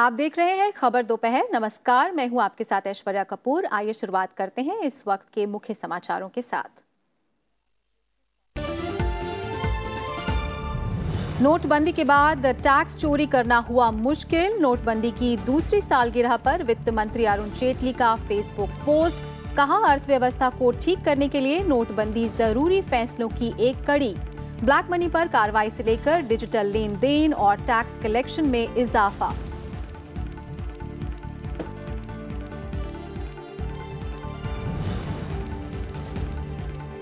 आप देख रहे हैं खबर दोपहर नमस्कार मैं हूं आपके साथ ऐश्वर्या कपूर आइए शुरुआत करते हैं इस वक्त के मुख्य समाचारों के साथ नोटबंदी के बाद टैक्स चोरी करना हुआ मुश्किल नोटबंदी की दूसरी सालगिरह पर वित्त मंत्री अरुण जेटली का फेसबुक पोस्ट कहा अर्थव्यवस्था को ठीक करने के लिए नोटबंदी जरूरी फैसलों की एक कड़ी ब्लैक मनी पर कार्रवाई से लेकर डिजिटल लेन देन और टैक्स कलेक्शन में इजाफा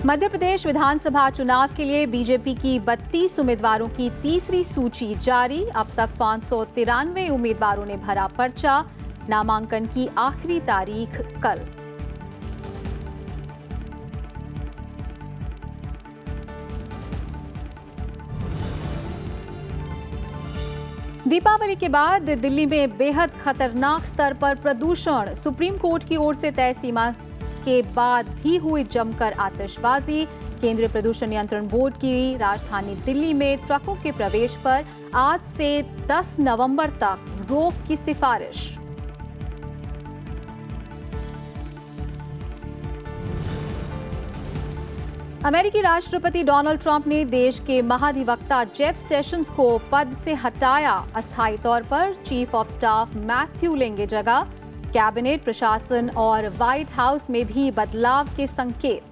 मध्य प्रदेश विधानसभा चुनाव के लिए बीजेपी की बत्तीस उम्मीदवारों की तीसरी सूची जारी अब तक पाँच उम्मीदवारों ने भरा पर्चा नामांकन की आखिरी तारीख कल दीपावली के बाद दिल्ली में बेहद खतरनाक स्तर पर प्रदूषण सुप्रीम कोर्ट की ओर से तय सीमा के बाद भी हुई जमकर आतिशबाजी केंद्रीय प्रदूषण नियंत्रण बोर्ड की राजधानी दिल्ली में ट्रकों के प्रवेश पर आज से 10 नवंबर तक रोक की सिफारिश अमेरिकी राष्ट्रपति डोनाल्ड ट्रंप ने देश के महाधिवक्ता जेफ सेशंस को पद से हटाया अस्थायी तौर पर चीफ ऑफ स्टाफ मैथ्यू लेंगे जगह कैबिनेट प्रशासन और व्हाइट हाउस में भी बदलाव के संकेत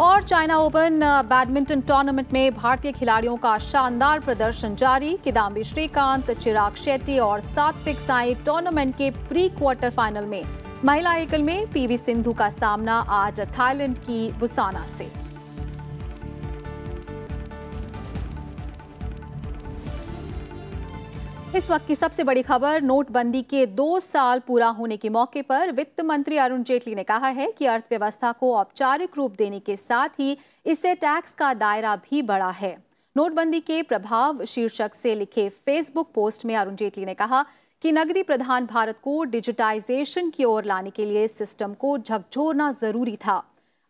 और चाइना ओपन बैडमिंटन टूर्नामेंट में भारतीय खिलाड़ियों का शानदार प्रदर्शन जारी किदाम्बी श्रीकांत चिराग शेट्टी और सात्विक साई टूर्नामेंट के प्री क्वार्टर फाइनल में महिला एकल में पीवी सिंधु का सामना आज थाईलैंड की बुसाना से इस वक्त की सबसे बड़ी खबर नोटबंदी के दो साल पूरा होने के मौके पर वित्त मंत्री अरुण जेटली ने कहा है कि अर्थव्यवस्था को औपचारिक रूप देने के साथ ही इससे टैक्स का दायरा भी बढ़ा है नोटबंदी के प्रभाव शीर्षक से लिखे फेसबुक पोस्ट में अरुण जेटली ने कहा कि नगदी प्रधान भारत को डिजिटाइजेशन की ओर लाने के लिए सिस्टम को झकझोरना जरूरी था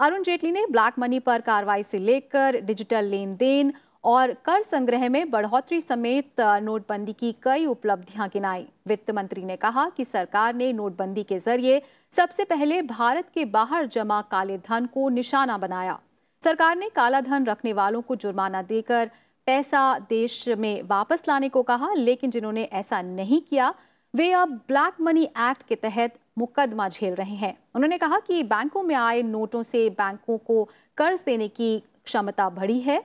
अरुण जेटली ने ब्लैक मनी पर कार्रवाई से लेकर डिजिटल लेन देन और कर संग्रह में बढ़ोतरी समेत नोटबंदी की कई उपलब्धियां गिनाई वित्त मंत्री ने कहा कि सरकार ने नोटबंदी के जरिए सबसे पहले भारत के बाहर जमा काले धन को निशाना बनाया सरकार ने काला धन रखने वालों को जुर्माना देकर पैसा देश में वापस लाने को कहा लेकिन जिन्होंने ऐसा नहीं किया वे अब ब्लैक मनी एक्ट के तहत मुकदमा झेल रहे हैं उन्होंने कहा कि बैंकों में आए नोटों से बैंकों को कर्ज देने की क्षमता बढ़ी है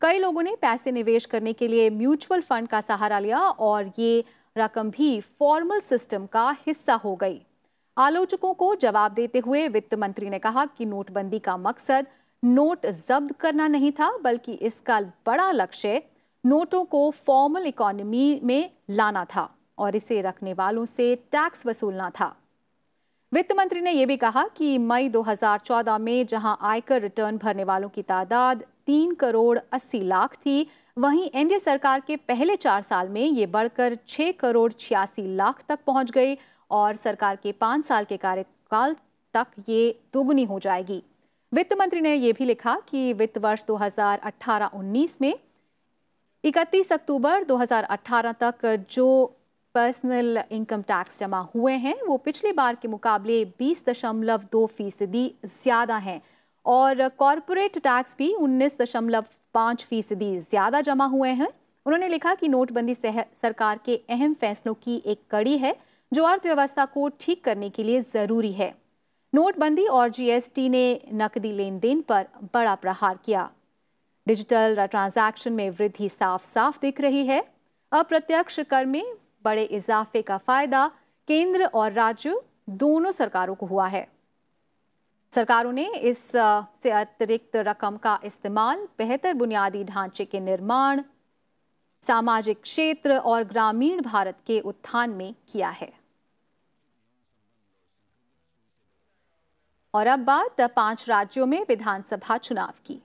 कई लोगों ने पैसे निवेश करने के लिए म्यूचुअल फंड का सहारा लिया और ये रकम भी फॉर्मल सिस्टम का हिस्सा हो गई आलोचकों को जवाब देते हुए वित्त मंत्री ने कहा कि नोटबंदी का मकसद नोट जब्त करना नहीं था बल्कि इसका बड़ा लक्ष्य नोटों को फॉर्मल इकोनॉमी में लाना था और इसे रखने वालों से टैक्स वसूलना था वित्त मंत्री ने यह भी कहा कि मई 2014 में जहां आयकर रिटर्न भरने वालों की तादाद तीन करोड़ अस्सी लाख थी वहीं एनडीए सरकार के पहले चार साल में ये बढ़कर छः करोड़ छियासी लाख तक पहुंच गई और सरकार के पाँच साल के कार्यकाल तक ये दोगुनी हो जाएगी वित्त मंत्री ने यह भी लिखा कि वित्त वर्ष 2018-19 में 31 अक्टूबर 2018 तक जो पर्सनल इनकम टैक्स जमा हुए हैं वो पिछली बार के मुकाबले बीस दशमलव दो फीसदी ज़्यादा हैं और कॉरपोरेट टैक्स भी उन्नीस दशमलव पाँच फीसदी ज़्यादा जमा हुए हैं उन्होंने लिखा कि नोटबंदी सरकार के अहम फैसलों की एक कड़ी है जो अर्थव्यवस्था को ठीक करने के लिए ज़रूरी है नोटबंदी और जीएसटी ने नकदी लेन देन पर बड़ा प्रहार किया डिजिटल ट्रांजैक्शन में वृद्धि साफ साफ दिख रही है अप्रत्यक्ष कर में बड़े इजाफे का फायदा केंद्र और राज्य दोनों सरकारों को हुआ है सरकारों ने इस से अतिरिक्त रकम का इस्तेमाल बेहतर बुनियादी ढांचे के निर्माण सामाजिक क्षेत्र और ग्रामीण भारत के उत्थान में किया है और अब बात पांच राज्यों में विधानसभा चुनाव की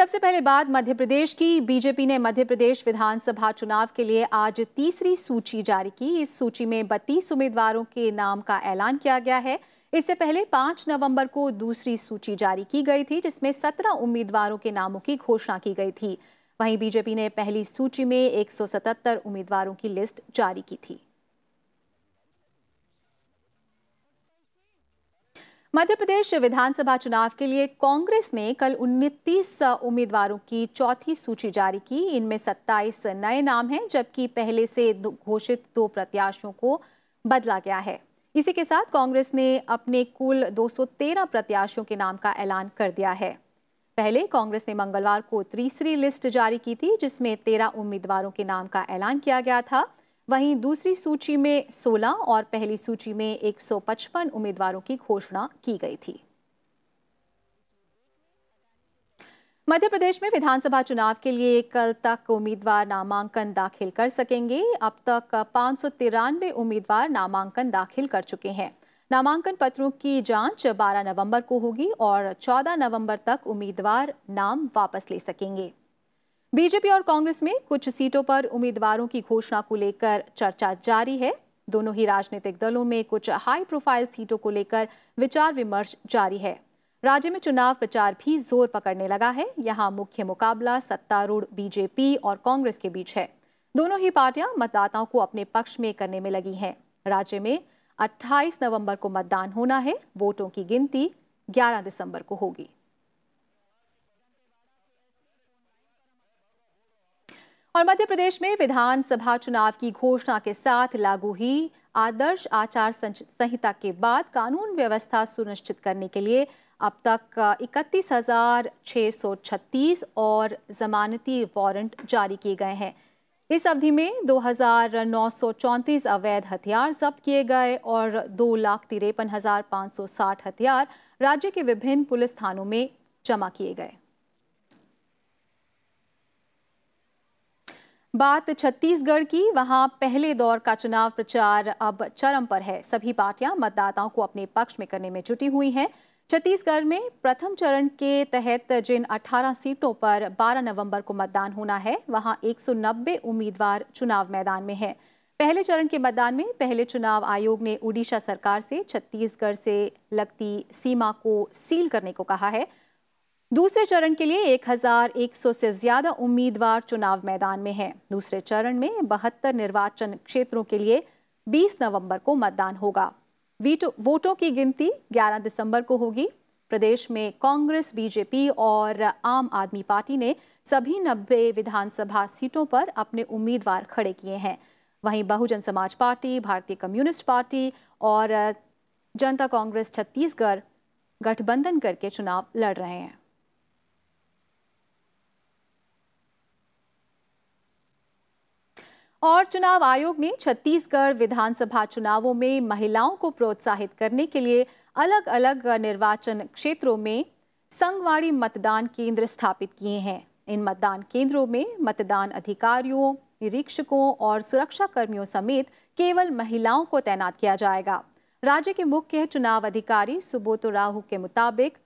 सबसे पहले बात मध्य प्रदेश की बीजेपी ने मध्य प्रदेश विधानसभा चुनाव के लिए आज तीसरी सूची जारी की इस सूची में 32 उम्मीदवारों के नाम का ऐलान किया गया है इससे पहले 5 नवंबर को दूसरी सूची जारी की गई थी जिसमें 17 उम्मीदवारों के नामों की घोषणा की गई थी वहीं बीजेपी ने पहली सूची में एक उम्मीदवारों की लिस्ट जारी की थी मध्य प्रदेश विधानसभा चुनाव के लिए कांग्रेस ने कल उनतीस उम्मीदवारों की चौथी सूची जारी की इनमें 27 नए नाम हैं जबकि पहले से घोषित दो प्रत्याशियों को बदला गया है इसी के साथ कांग्रेस ने अपने कुल 213 प्रत्याशियों के नाम का ऐलान कर दिया है पहले कांग्रेस ने मंगलवार को तीसरी लिस्ट जारी की थी जिसमें तेरह उम्मीदवारों के नाम का ऐलान किया गया था वहीं दूसरी सूची में 16 और पहली सूची में 155 उम्मीदवारों की घोषणा की गई थी मध्य प्रदेश में विधानसभा चुनाव के लिए कल तक उम्मीदवार नामांकन दाखिल कर सकेंगे अब तक पाँच उम्मीदवार नामांकन दाखिल कर चुके हैं नामांकन पत्रों की जांच 12 नवंबर को होगी और 14 नवंबर तक उम्मीदवार नाम वापस ले सकेंगे बीजेपी और कांग्रेस में कुछ सीटों पर उम्मीदवारों की घोषणा को लेकर चर्चा जारी है दोनों ही राजनीतिक दलों में कुछ हाई प्रोफाइल सीटों को लेकर विचार विमर्श जारी है राज्य में चुनाव प्रचार भी जोर पकड़ने लगा है यहाँ मुख्य मुकाबला सत्तारूढ़ बीजेपी और कांग्रेस के बीच है दोनों ही पार्टियां मतदाताओं को अपने पक्ष में करने में लगी हैं राज्य में 28 नवंबर को मतदान होना है वोटों की गिनती 11 दिसंबर को होगी और मध्य प्रदेश में विधानसभा चुनाव की घोषणा के साथ लागू ही आदर्श आचार संहिता के बाद कानून व्यवस्था सुनिश्चित करने के लिए अब तक इकतीस हजार और जमानती वारंट जारी किए गए हैं इस अवधि में दो अवैध हथियार जब्त किए गए और दो लाख तिरपन हजार पाँच सौ साठ हथियार राज्य के विभिन्न पुलिस थानों में जमा किए गए बात छत्तीसगढ़ की वहां पहले दौर का चुनाव प्रचार अब चरम पर है सभी पार्टियां मतदाताओं को अपने पक्ष में करने में जुटी हुई हैं छत्तीसगढ़ में प्रथम चरण के तहत जिन 18 सीटों पर 12 नवंबर को मतदान होना है वहां 190 उम्मीदवार चुनाव मैदान में हैं पहले चरण के मतदान में पहले चुनाव आयोग ने उड़ीसा सरकार से छत्तीसगढ़ से लगती सीमा को सील करने को कहा है दूसरे चरण के लिए 1,100 से ज्यादा उम्मीदवार चुनाव मैदान में हैं। दूसरे चरण में बहत्तर निर्वाचन क्षेत्रों के लिए 20 नवंबर को मतदान होगा वोटों की गिनती 11 दिसंबर को होगी प्रदेश में कांग्रेस बीजेपी और आम आदमी पार्टी ने सभी नब्बे विधानसभा सीटों पर अपने उम्मीदवार खड़े किए हैं वहीं बहुजन समाज पार्टी भारतीय कम्युनिस्ट पार्टी और जनता कांग्रेस छत्तीसगढ़ गठबंधन करके चुनाव लड़ रहे हैं और चुनाव आयोग ने छत्तीसगढ़ विधानसभा चुनावों में महिलाओं को प्रोत्साहित करने के लिए अलग अलग निर्वाचन क्षेत्रों में संगवाड़ी मतदान केंद्र स्थापित किए हैं इन मतदान केंद्रों में मतदान अधिकारियों निरीक्षकों और सुरक्षा कर्मियों समेत केवल महिलाओं को तैनात किया जाएगा राज्य के मुख्य चुनाव अधिकारी सुबोतो राहू के मुताबिक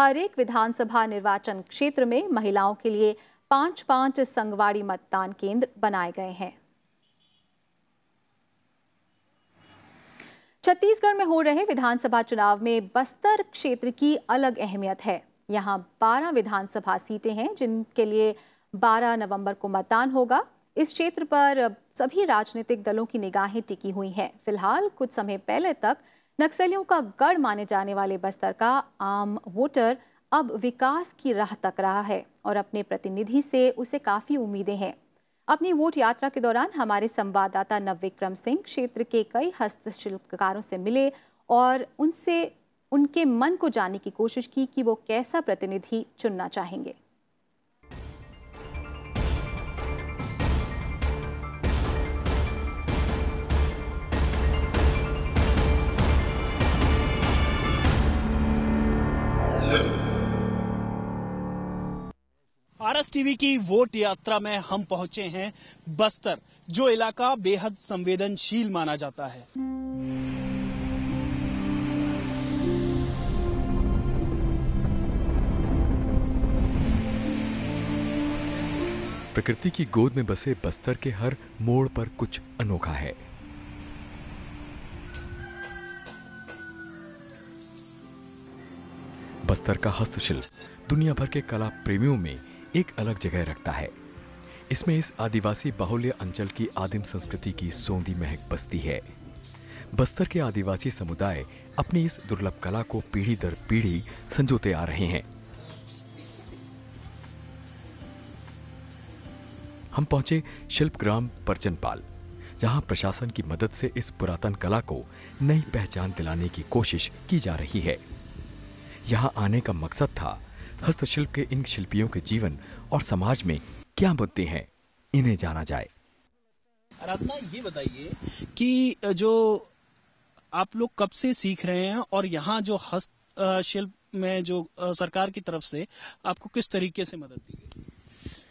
हर एक विधानसभा निर्वाचन क्षेत्र में महिलाओं के लिए पांच पांच संगवाड़ी मतदान केंद्र बनाए गए हैं छत्तीसगढ़ में हो रहे विधानसभा चुनाव में बस्तर क्षेत्र की अलग अहमियत है यहाँ 12 विधानसभा सीटें हैं जिनके लिए 12 नवंबर को मतदान होगा इस क्षेत्र पर सभी राजनीतिक दलों की निगाहें टिकी हुई हैं फिलहाल कुछ समय पहले तक नक्सलियों का गढ़ माने जाने वाले बस्तर का आम वोटर अब विकास की राह तक रहा है और अपने प्रतिनिधि से उसे काफ़ी उम्मीदें हैं अपनी वोट यात्रा के दौरान हमारे संवाददाता नवविक्रम सिंह क्षेत्र के कई हस्तशिल्पकारों से मिले और उनसे उनके मन को जानने की कोशिश की कि वो कैसा प्रतिनिधि चुनना चाहेंगे एस टीवी की वोट यात्रा में हम पहुंचे हैं बस्तर जो इलाका बेहद संवेदनशील माना जाता है प्रकृति की गोद में बसे बस्तर के हर मोड़ पर कुछ अनोखा है बस्तर का हस्तशिल्प दुनिया भर के कला प्रेमियों में एक अलग जगह रखता है इसमें इस आदिवासी बाहुल्य अंचल की आदिम संस्कृति की सोंदी महक बसती है बस्तर के आदिवासी समुदाय अपनी इस दुर्लभ कला को पीढ़ी दर पीढ़ी संजोते आ रहे हैं हम पहुंचे शिल्प ग्राम परचनपाल जहां प्रशासन की मदद से इस पुरातन कला को नई पहचान दिलाने की कोशिश की जा रही है यहां आने का मकसद था हस्तशिल्प के इन शिल्पियों के जीवन और समाज में क्या मुद्दे हैं इन्हें जाना जाए आराधना ये बताइए कि जो आप लोग कब से सीख रहे हैं और यहाँ जो हस्त शिल्प में जो सरकार की तरफ से आपको किस तरीके से मदद दी गई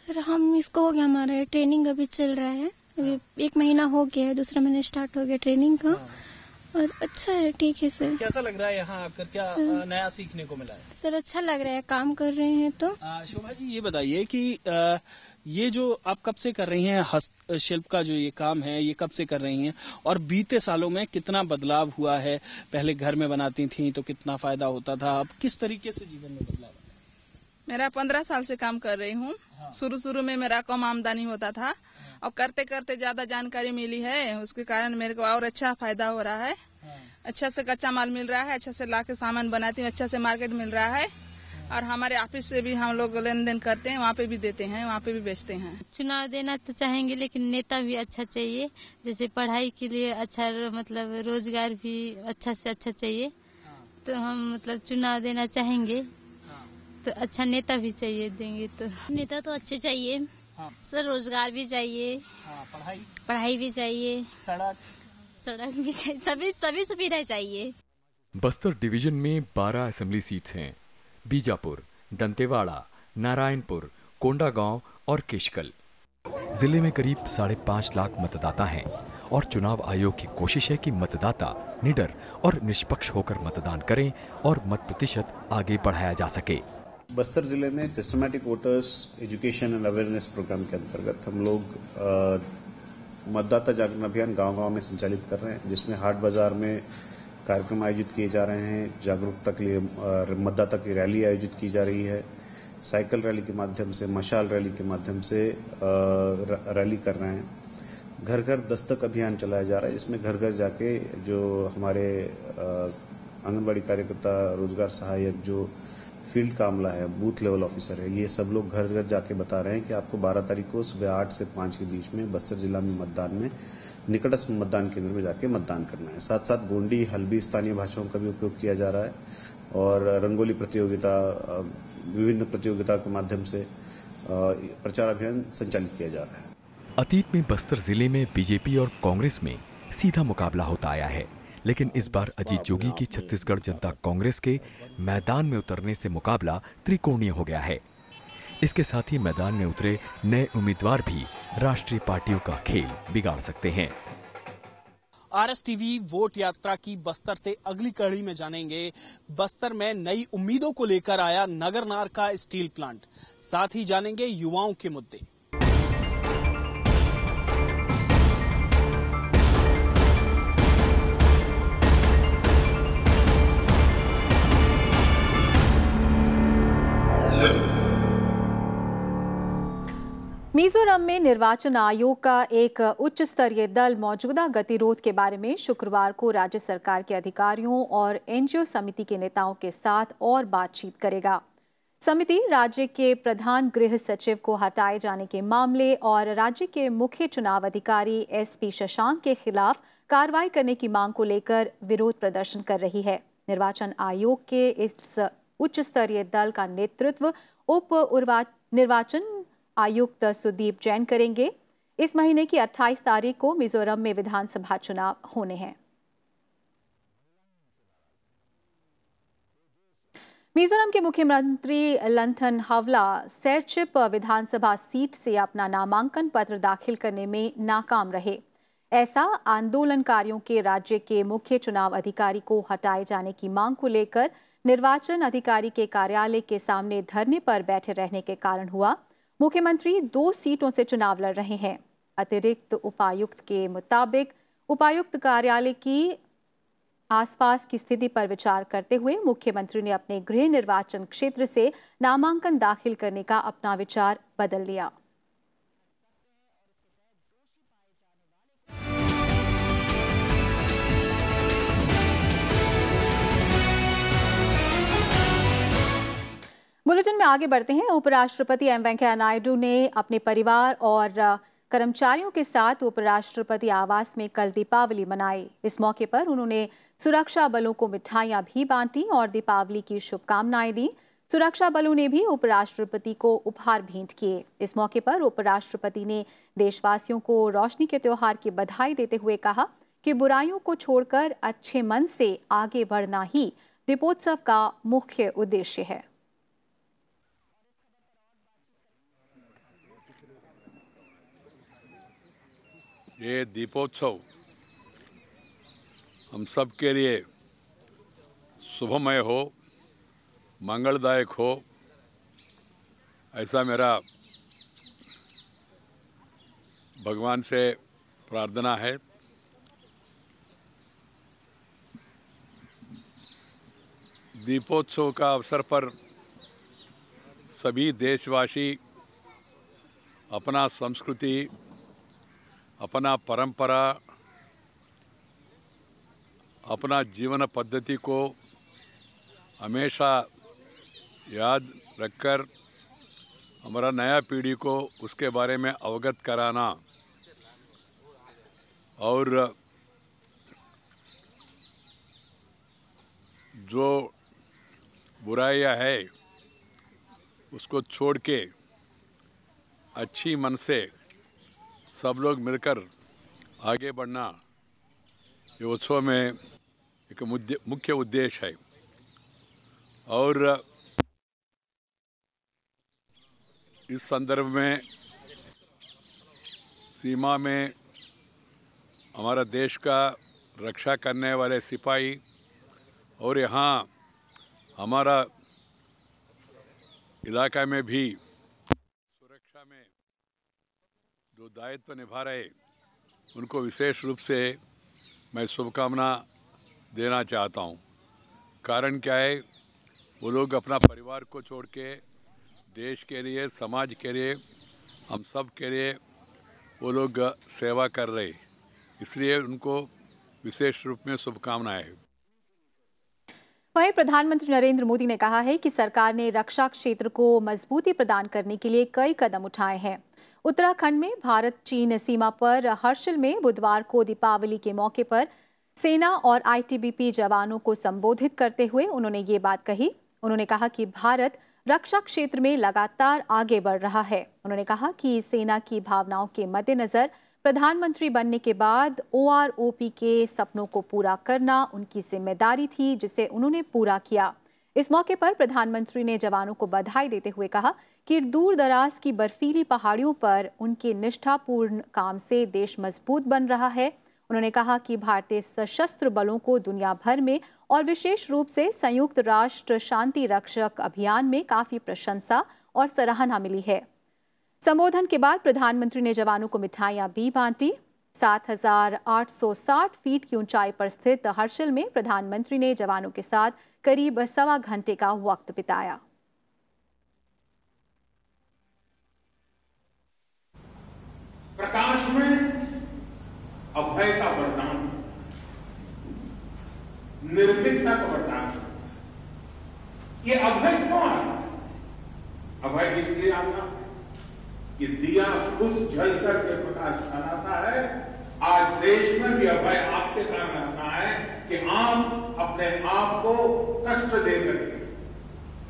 सर हम इसको हो गया हमारा ट्रेनिंग अभी चल रहा है अभी हाँ। एक महीना हो गया है दूसरा महीना स्टार्ट हो गया ट्रेनिंग का हाँ। और अच्छा है ठीक है सर कैसा लग रहा है यहाँ आकर क्या सर, नया सीखने को मिला है सर अच्छा लग रहा है काम कर रहे हैं तो शोभा जी ये बताइए कि आ, ये जो आप कब से कर रही हैं हस्तशिल्प का जो ये काम है ये कब से कर रही हैं और बीते सालों में कितना बदलाव हुआ है पहले घर में बनाती थी तो कितना फायदा होता था अब किस तरीके से जीवन में बदलाव मेरा पंद्रह साल से काम कर रही हूँ हाँ। शुरू शुरू में मेरा कम आमदनी होता था और करते करते ज्यादा जानकारी मिली है उसके कारण मेरे को और अच्छा फायदा हो रहा है हाँ। अच्छा से कच्चा माल मिल रहा है अच्छा से ला के सामान बनाती हूँ अच्छा से मार्केट मिल रहा है हाँ। और हमारे ऑफिस से भी हम लोग लेन देन करते हैं वहाँ पे भी देते हैं वहाँ पे भी बेचते हैं चुनाव देना तो चाहेंगे लेकिन नेता भी अच्छा चाहिए जैसे पढ़ाई के लिए अच्छा मतलब रोजगार भी अच्छा से अच्छा चाहिए हाँ। तो हम मतलब चुनाव देना चाहेंगे तो अच्छा नेता भी चाहिए देंगे तो नेता तो अच्छे चाहिए हाँ। सर रोजगार भी चाहिए हाँ, पढ़ाई पढ़ाई भी चाहिए सड़क सड़क भी चाहिए सभी सभी सुविधाएं चाहिए बस्तर डिवीजन में 12 असेंबली सीट्स हैं बीजापुर दंतेवाड़ा नारायणपुर कोंडागांव और केशकल जिले में करीब साढ़े पाँच लाख मतदाता हैं और चुनाव आयोग की कोशिश है कि मतदाता निडर और निष्पक्ष होकर मतदान करें और मत प्रतिशत आगे बढ़ाया जा सके बस्तर जिले में systematic voters education and awareness programme के अंतर्गत हम लोग मतदाता जागरण अभियान गांव गांव में संचालित कर रहे हैं जिसमें हाट बाजार में कार्यक्रम आयोजित किए जा रहे हैं जागरूकता के लिए मतदाता की रैली आयोजित की जा रही है साइकिल रैली के माध्यम से मशाल रैली के माध्यम से रैली कर रहे हैं घर घर दस्तक अभियान चलाया जा रहा है जिसमें घर घर जाके जो हमारे आंगनबाड़ी कार्यकर्ता रोजगार सहायक जो फील्ड का अमला है बूथ लेवल ऑफिसर है ये सब लोग घर घर जाके बता रहे हैं कि आपको 12 तारीख को सुबह आठ से पांच के बीच में बस्तर जिला में मतदान में निकटस्थ मतदान केंद्र में जाके मतदान करना है साथ साथ गोंडी हल्बी स्थानीय भाषाओं का भी उपयोग किया जा रहा है और रंगोली प्रतियोगिता विभिन्न प्रतियोगिता के माध्यम से प्रचार अभियान संचालित किया जा रहा है अतीत में बस्तर जिले में बीजेपी और कांग्रेस में सीधा मुकाबला होता आया है लेकिन इस बार अजीत जोगी की छत्तीसगढ़ जनता कांग्रेस के मैदान में उतरने से मुकाबला त्रिकोणीय हो गया है इसके साथ ही मैदान में उतरे नए उम्मीदवार भी राष्ट्रीय पार्टियों का खेल बिगाड़ सकते हैं आर एस टीवी वोट यात्रा की बस्तर से अगली कड़ी में जानेंगे बस्तर में नई उम्मीदों को लेकर आया नगरनार का स्टील प्लांट साथ ही जानेंगे युवाओं के मुद्दे मिजोरम में निर्वाचन आयोग का एक उच्च स्तरीय दल मौजूदा गतिरोध के बारे में शुक्रवार को राज्य सरकार के अधिकारियों और एनजीओ समिति के नेताओं के साथ और बातचीत करेगा समिति राज्य के प्रधान गृह सचिव को हटाए जाने के मामले और राज्य के मुख्य चुनाव अधिकारी एसपी शशांक के खिलाफ कार्रवाई करने की मांग को लेकर विरोध प्रदर्शन कर रही है निर्वाचन आयोग के इस उच्च स्तरीय दल का नेतृत्व उप निर्वाचन आयुक्त सुदीप जैन करेंगे इस महीने की 28 तारीख को मिजोरम में विधानसभा चुनाव होने हैं मिजोरम के मुख्यमंत्री लंथन हावला सैरचिप विधानसभा सीट से अपना नामांकन पत्र दाखिल करने में नाकाम रहे ऐसा आंदोलनकारियों के राज्य के मुख्य चुनाव अधिकारी को हटाए जाने की मांग को लेकर निर्वाचन अधिकारी के कार्यालय के सामने धरने पर बैठे रहने के कारण हुआ मुख्यमंत्री दो सीटों से चुनाव लड़ रहे हैं अतिरिक्त उपायुक्त के मुताबिक उपायुक्त कार्यालय की आसपास की स्थिति पर विचार करते हुए मुख्यमंत्री ने अपने गृह निर्वाचन क्षेत्र से नामांकन दाखिल करने का अपना विचार बदल लिया बुलेटिन में आगे बढ़ते हैं उपराष्ट्रपति एम वेंकैया नायडू ने अपने परिवार और कर्मचारियों के साथ उपराष्ट्रपति आवास में कल दीपावली मनाई इस मौके पर उन्होंने सुरक्षा बलों को मिठाइयां भी बांटी और दीपावली की शुभकामनाएं दी सुरक्षा बलों ने भी उपराष्ट्रपति को उपहार भेंट किए इस मौके पर उपराष्ट्रपति ने देशवासियों को रोशनी के त्योहार की बधाई देते हुए कहा कि बुराइयों को छोड़कर अच्छे मन से आगे बढ़ना ही दीपोत्सव का मुख्य उद्देश्य है ये दीपोत्सव हम सब के लिए शुभमय हो मंगलदायक हो ऐसा मेरा भगवान से प्रार्थना है दीपोत्सव का अवसर पर सभी देशवासी अपना संस्कृति अपना परंपरा अपना जीवन पद्धति को हमेशा याद रखकर हमारा नया पीढ़ी को उसके बारे में अवगत कराना और जो बुराइयां है उसको छोड़ के अच्छी मन से सब लोग मिलकर आगे बढ़ना ये उत्सव में एक मुख्य उद्देश्य है और इस संदर्भ में सीमा में हमारा देश का रक्षा करने वाले सिपाही और यहाँ हमारा इलाका में भी जो दायित्व निभा रहे उनको विशेष रूप से मैं शुभकामना देना चाहता हूँ कारण क्या है वो लोग अपना परिवार को छोड़ के देश के लिए समाज के लिए हम सब के लिए वो लोग सेवा कर रहे इसलिए उनको विशेष रूप में शुभकामनाएं वहीं प्रधानमंत्री नरेंद्र मोदी ने कहा है कि सरकार ने रक्षा क्षेत्र को मजबूती प्रदान करने के लिए कई कदम उठाए हैं उत्तराखंड में भारत चीन सीमा पर हर्षिल में बुधवार को दीपावली के मौके पर सेना और आईटीबीपी जवानों को संबोधित करते हुए उन्होंने ये बात कही उन्होंने कहा कि भारत रक्षा क्षेत्र में लगातार आगे बढ़ रहा है उन्होंने कहा कि सेना की भावनाओं के मद्देनजर प्रधानमंत्री बनने के बाद ओ के सपनों को पूरा करना उनकी जिम्मेदारी थी जिसे उन्होंने पूरा किया इस मौके पर प्रधानमंत्री ने जवानों को बधाई देते हुए कहा कि दूर दराज की बर्फीली पहाड़ियों पर उनके निष्ठापूर्ण काम से देश मजबूत बन रहा है उन्होंने कहा कि भारतीय सशस्त्र बलों को दुनिया भर में और विशेष रूप से संयुक्त राष्ट्र शांति रक्षक अभियान में काफी प्रशंसा और सराहना मिली है संबोधन के बाद प्रधानमंत्री ने जवानों को मिठाइयां भी बांटी 7,860 फीट की ऊंचाई पर स्थित हर्षिल में प्रधानमंत्री ने जवानों के साथ करीब सवा घंटे का वक्त बिताया प्रकाश में अभय का वरदान निर्भिकता का वरदान ये अभय कौन आता अभय इसलिए आता कि दिया कुछ जल करके प्रकाश छनाता है आज देश में भी अभय आपके कारण रहता है कि आप अपने आप को कष्ट देकर के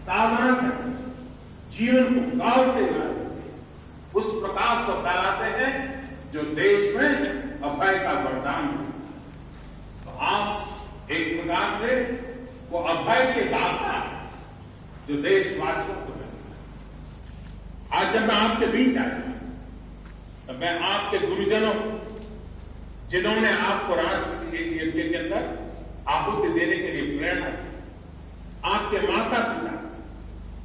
साधारण जीवन को गांव के उस प्रकाश को फैलाते हैं जो देश में अभय का वरदान है तो आप एक प्रकार से वो अभय के दाता जो देशवासियों को है आज जब मैं आपके बीच आया तो मैं आपके गुरुजनों जिन्होंने आपको राष्ट्र यज्ञ के अंदर आहुति देने के लिए प्रेरणा दी आपके माता पिता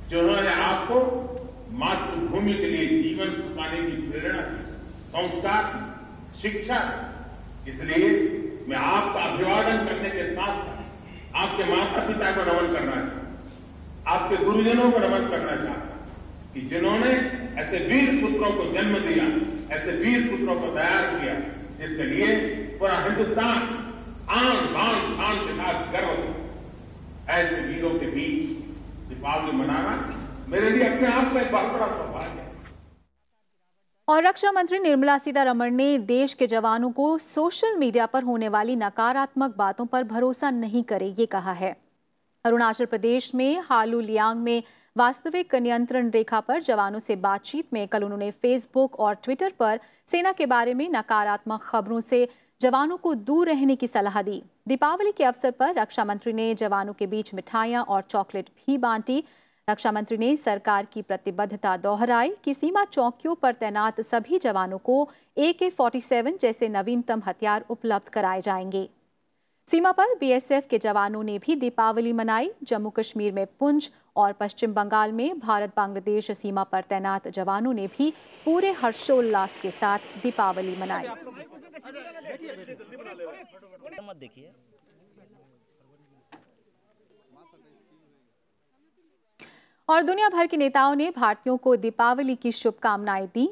जिन्होंने आपको मातृभूमि के लिए जीवन सुखाने की प्रेरणा दी संस्कार शिक्षा इसलिए मैं आपका अभिवादन करने के साथ साथ आपके माता पिता को नमन करना चाहता आपके गुरुजनों को नमन करना चाहता कि जिन्होंने ऐसे वीर पुत्रों को जन्म दिया ऐसे वीर पुत्रों को तैयार किया जिसके लिए पूरा हिंदुस्तान आन बान शान के साथ गर्व हो ऐसे वीरों के बीच दीपावली मनाना मेरे लिए अपने आप में एक बहुत बड़ा सौभाग्य है और रक्षा मंत्री निर्मला सीतारमण ने देश के जवानों को सोशल मीडिया पर होने वाली नकारात्मक बातों पर भरोसा नहीं करे ये कहा है अरुणाचल प्रदेश में हालू लियांग में वास्तविक नियंत्रण रेखा पर जवानों से बातचीत में कल उन्होंने फेसबुक और ट्विटर पर सेना के बारे में नकारात्मक खबरों से जवानों को दूर रहने की सलाह दी दीपावली के अवसर पर रक्षा मंत्री ने जवानों के बीच मिठाइयां और चॉकलेट भी बांटी रक्षा मंत्री ने सरकार की प्रतिबद्धता दोहराई कि सीमा चौकियों पर तैनात सभी जवानों को ए के फोर्टी जैसे नवीनतम हथियार उपलब्ध कराए जाएंगे सीमा पर बीएसएफ के जवानों ने भी दीपावली मनाई जम्मू कश्मीर में पुंछ और पश्चिम बंगाल में भारत बांग्लादेश सीमा पर तैनात जवानों ने भी पूरे हर्षोल्लास के साथ दीपावली मनाई और दुनिया भर के नेताओं ने भारतीयों को दीपावली की शुभकामनाएं दी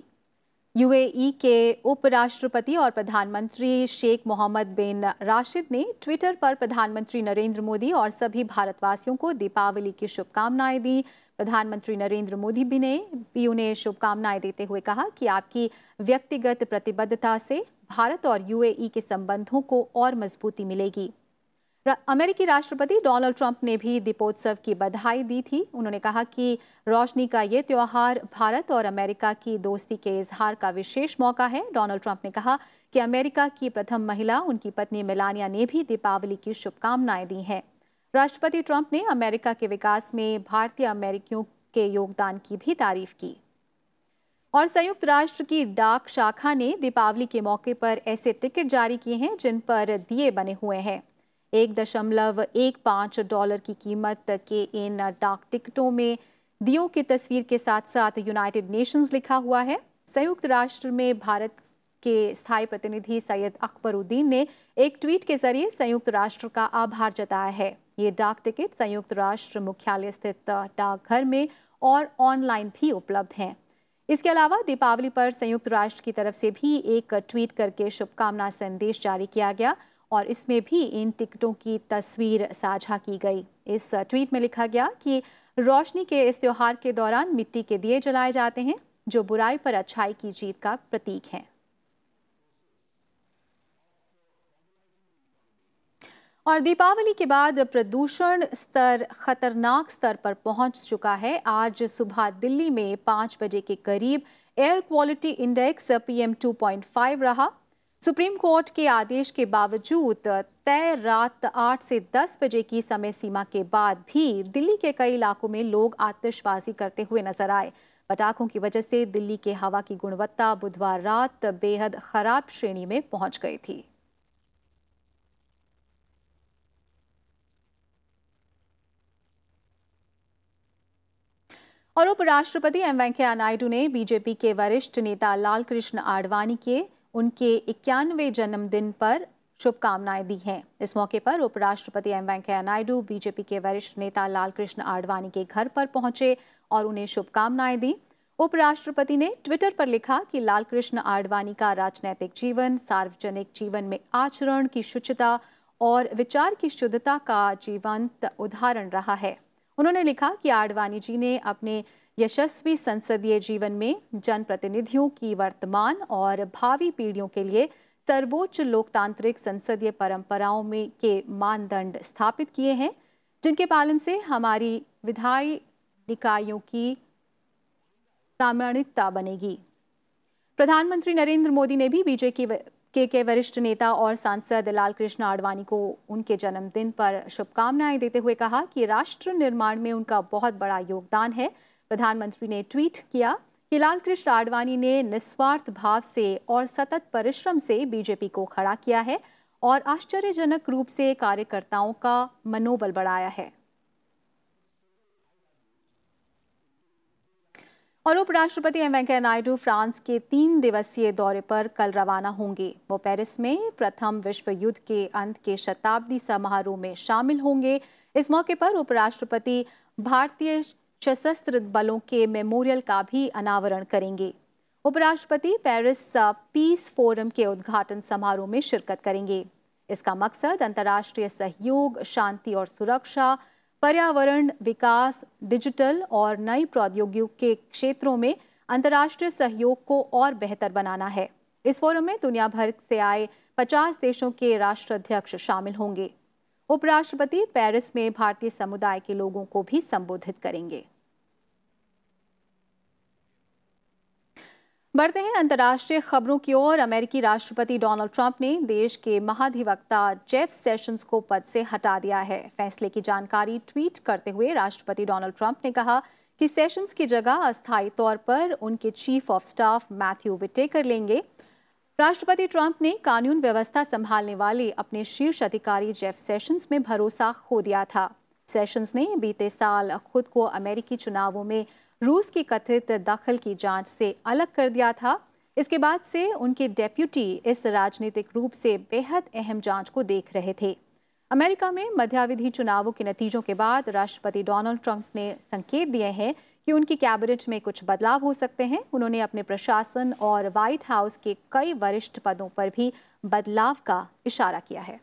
यूएई के उपराष्ट्रपति और प्रधानमंत्री शेख मोहम्मद बिन राशिद ने ट्विटर पर प्रधानमंत्री नरेंद्र मोदी और सभी भारतवासियों को दीपावली की शुभकामनाएं दी प्रधानमंत्री नरेंद्र मोदी भी ने भी उन्हें शुभकामनाएं देते हुए कहा कि आपकी व्यक्तिगत प्रतिबद्धता से भारत और यूएई के संबंधों को और मजबूती मिलेगी अमेरिकी राष्ट्रपति डोनाल्ड ट्रंप ने भी दीपोत्सव की बधाई दी थी उन्होंने कहा कि रोशनी का ये त्यौहार भारत और अमेरिका की दोस्ती के इजहार का विशेष मौका है डोनाल्ड ट्रंप ने कहा कि अमेरिका की प्रथम महिला उनकी पत्नी मिलानिया ने भी दीपावली की शुभकामनाएं दी हैं राष्ट्रपति ट्रंप ने अमेरिका के विकास में भारतीय अमेरिकियों के योगदान की भी तारीफ की और संयुक्त राष्ट्र की डाक शाखा ने दीपावली के मौके पर ऐसे टिकट जारी किए हैं जिन पर दिए बने हुए हैं एक दशमलव एक पाँच डॉलर की कीमत के इन डाक टिकटों में दियों की तस्वीर के साथ साथ यूनाइटेड नेशंस लिखा हुआ है संयुक्त राष्ट्र में भारत के स्थायी प्रतिनिधि सैयद अकबरुद्दीन ने एक ट्वीट के जरिए संयुक्त राष्ट्र का आभार जताया है ये डाक टिकट संयुक्त राष्ट्र मुख्यालय स्थित डाकघर में और ऑनलाइन भी उपलब्ध हैं इसके अलावा दीपावली पर संयुक्त राष्ट्र की तरफ से भी एक ट्वीट करके शुभकामना संदेश जारी किया गया और इसमें भी इन टिकटों की तस्वीर साझा की गई इस ट्वीट में लिखा गया कि रोशनी के इस त्यौहार के दौरान मिट्टी के दिए जलाए जाते हैं जो बुराई पर अच्छाई की जीत का प्रतीक है और दीपावली के बाद प्रदूषण स्तर खतरनाक स्तर पर पहुंच चुका है आज सुबह दिल्ली में पाँच बजे के करीब एयर क्वालिटी इंडेक्स पीएम 2.5 रहा सुप्रीम कोर्ट के आदेश के बावजूद तय रात 8 से 10 बजे की समय सीमा के बाद भी दिल्ली के कई इलाकों में लोग आतिशबाजी करते हुए नजर आए पटाखों की वजह से दिल्ली के हवा की गुणवत्ता बुधवार रात बेहद खराब श्रेणी में पहुंच गई थी और उपराष्ट्रपति एम वेंकैया नायडू ने बीजेपी के वरिष्ठ नेता लालकृष्ण आडवाणी के उनके इक्यानवे जन्मदिन पर शुभकामनाएं दी हैं इस मौके पर उपराष्ट्रपति एम वेंकैया नायडू बीजेपी के वरिष्ठ नेता लालकृष्ण आडवाणी के घर पर पहुंचे और उन्हें शुभकामनाएं दी उपराष्ट्रपति ने ट्विटर पर लिखा कि लालकृष्ण आडवाणी का राजनैतिक जीवन सार्वजनिक जीवन में आचरण की शुचिता और विचार की शुद्धता का जीवंत उदाहरण रहा है उन्होंने लिखा कि आडवाणी जी ने अपने यशस्वी संसदीय जीवन में जनप्रतिनिधियों की वर्तमान और भावी पीढ़ियों के लिए सर्वोच्च लोकतांत्रिक संसदीय परंपराओं में के मानदंड स्थापित किए हैं जिनके पालन से हमारी विधायी निकायों की प्रामाणिकता बनेगी प्रधानमंत्री नरेंद्र मोदी ने भी बीजेपी के के वरिष्ठ नेता और सांसद लाल कृष्ण आडवाणी को उनके जन्मदिन पर शुभकामनाएं देते हुए कहा कि राष्ट्र निर्माण में उनका बहुत बड़ा योगदान है प्रधानमंत्री ने ट्वीट किया कि लाल कृष्ण आडवाणी ने निस्वार्थ भाव से और सतत परिश्रम से बीजेपी को खड़ा किया है और आश्चर्यजनक रूप से कार्यकर्ताओं का मनोबल बढ़ाया है और उपराष्ट्रपति एम वेंकैया नायडू फ्रांस के तीन दिवसीय दौरे पर कल रवाना होंगे वो पेरिस में प्रथम विश्व युद्ध के अंत के शताब्दी समारोह में शामिल होंगे इस मौके पर उपराष्ट्रपति भारतीय सशस्त्र बलों के मेमोरियल का भी अनावरण करेंगे उपराष्ट्रपति पेरिस पीस फोरम के उद्घाटन समारोह में शिरकत करेंगे इसका मकसद अंतर्राष्ट्रीय सहयोग शांति और सुरक्षा पर्यावरण विकास डिजिटल और नई प्रौद्योगिकियों के क्षेत्रों में अंतर्राष्ट्रीय सहयोग को और बेहतर बनाना है इस फोरम में दुनिया भर से आए 50 देशों के राष्ट्राध्यक्ष शामिल होंगे उपराष्ट्रपति पेरिस में भारतीय समुदाय के लोगों को भी संबोधित करेंगे बढ़ते हैं अंतर्राष्ट्रीय खबरों की ओर अमेरिकी राष्ट्रपति डोनाल्ड ट्रंप ने देश के महाधिवक्ता जेफ सेशंस को पद से हटा दिया है फैसले की जानकारी ट्वीट करते हुए राष्ट्रपति डोनाल्ड ट्रंप ने कहा कि सेशंस की जगह अस्थायी तौर पर उनके chief of staff Matthew Whitaker लेंगे राष्ट्रपति ट्रंप ने कानून व्यवस्था संभालने वाले अपने शीर्ष अधिकारी जेफ सेशंस में भरोसा खो दिया था सेशंस ने बीते साल खुद को अमेरिकी चुनावों में रूस की कथित दखल की जांच से अलग कर दिया था इसके बाद से उनके डेप्यूटी इस राजनीतिक रूप से बेहद अहम जांच को देख रहे थे अमेरिका में मध्यावधि चुनावों के नतीजों के बाद राष्ट्रपति डोनाल्ड ट्रंप ने संकेत दिए हैं कि उनकी कैबिनेट में कुछ बदलाव हो सकते हैं उन्होंने अपने प्रशासन और व्हाइट हाउस के कई वरिष्ठ पदों पर भी बदलाव का इशारा किया है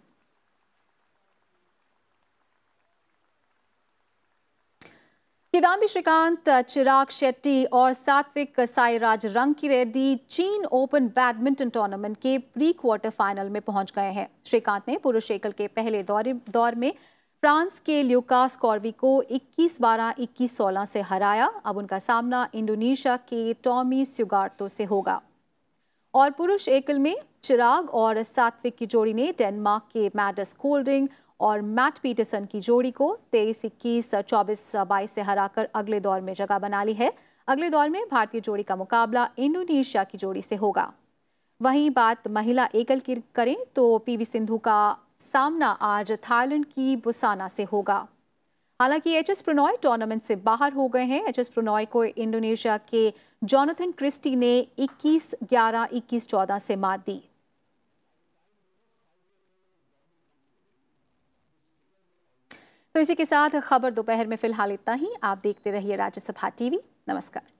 किदाम्बी श्रीकांत चिराग शेट्टी और सात्विक साईराज रंकी रेड्डी चीन ओपन बैडमिंटन टूर्नामेंट के प्री क्वार्टर फाइनल में पहुंच गए हैं श्रीकांत ने पुरुष एकल के पहले दौर में फ्रांस के ल्यूकास कॉर्वी को 21 बारह 21 सोलह से हराया अब उनका सामना इंडोनेशिया के टॉमी स्युगार्तो से होगा और पुरुष एकल में चिराग और सात्विक की जोड़ी ने डेनमार्क के मैडस कोल्डिंग और मैट पीटरसन की जोड़ी को तेईस इक्कीस चौबीस बाईस से हराकर अगले दौर में जगह बना ली है अगले दौर में भारतीय जोड़ी का मुकाबला इंडोनेशिया की जोड़ी से होगा वहीं बात महिला एकल की करें तो पीवी सिंधु का सामना आज थाईलैंड की बुसाना से होगा हालांकि एच एस प्रणॉय टूर्नामेंट से बाहर हो गए हैं एच एस प्रणॉय को इंडोनेशिया के जॉनथन क्रिस्टी ने 21 11 21 14 से मात दी तो इसी के साथ खबर दोपहर में फिलहाल इतना ही आप देखते रहिए राज्यसभा टीवी नमस्कार